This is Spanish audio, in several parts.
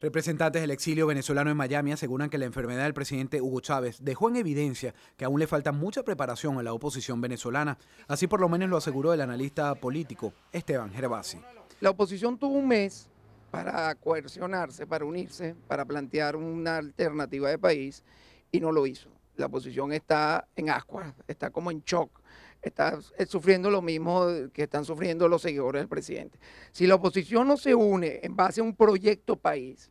Representantes del exilio venezolano en Miami aseguran que la enfermedad del presidente Hugo Chávez dejó en evidencia que aún le falta mucha preparación a la oposición venezolana. Así por lo menos lo aseguró el analista político Esteban Gervasi. La oposición tuvo un mes para coercionarse, para unirse, para plantear una alternativa de país y no lo hizo. La oposición está en ascuas, está como en shock está eh, sufriendo lo mismo eh, que están sufriendo los seguidores del presidente. Si la oposición no se une en base a un proyecto país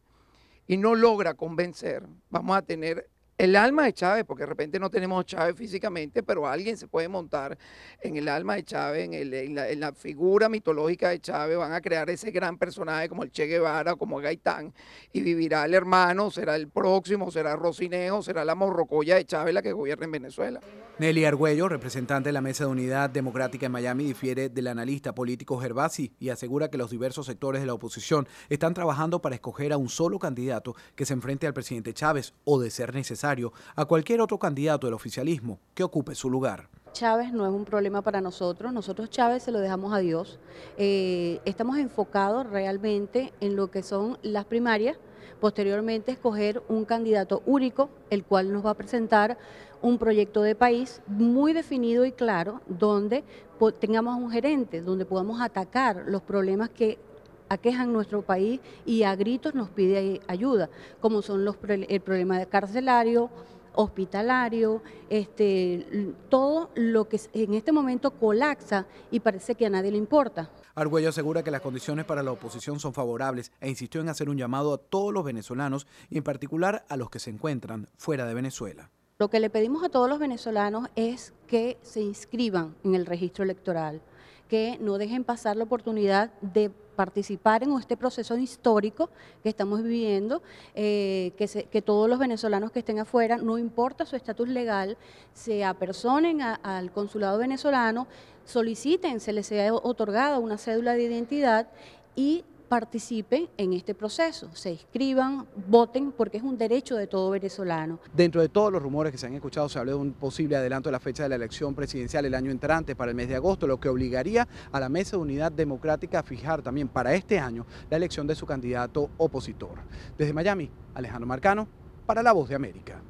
y no logra convencer, vamos a tener el alma de Chávez, porque de repente no tenemos Chávez físicamente, pero alguien se puede montar en el alma de Chávez, en, la, figura mitológica de Chávez, van a crear ese gran personaje como el Che Guevara, como Gaitán, y vivirá el hermano, será el próximo, será Rocinejo, será la morrocoya de Chávez la que gobierna en Venezuela. Nelly Argüello, representante de la Mesa de Unidad Democrática en Miami, difiere del analista político Gervasi y asegura que los diversos sectores de la oposición están trabajando para escoger a un solo candidato que se enfrente al presidente Chávez o, de ser necesario, a cualquier otro candidato del oficialismo que ocupe su lugar. Chávez no es un problema para nosotros, nosotros Chávez se lo dejamos a Dios. Eh, estamos enfocados realmente en lo que son las primarias, posteriormente escoger un candidato único, el cual nos va a presentar un proyecto de país muy definido y claro, donde tengamos un gerente, donde podamos atacar los problemas que aquejan nuestro país y a gritos nos pide ayuda, como son el problema de carcelario, hospitalario, este, todo lo que en este momento colapsa y parece que a nadie le importa. Argüello asegura que las condiciones para la oposición son favorables e insistió en hacer un llamado a todos los venezolanos y en particular a los que se encuentran fuera de Venezuela. Lo que le pedimos a todos los venezolanos es que se inscriban en el registro electoral, que no dejen pasar la oportunidad de participar en este proceso histórico que estamos viviendo, eh, que, que, todos los venezolanos que estén afuera, no importa su estatus legal, se apersonen al consulado venezolano, soliciten, se les sea otorgada una cédula de identidad y participen en este proceso, se inscriban, voten, porque es un derecho de todo venezolano. Dentro de todos los rumores que se han escuchado, se habla de un posible adelanto de la fecha de la elección presidencial el año entrante para el mes de agosto, lo que obligaría a la Mesa de Unidad Democrática a fijar también para este año la elección de su candidato opositor. Desde Miami, Alejandro Marcano, para La Voz de América.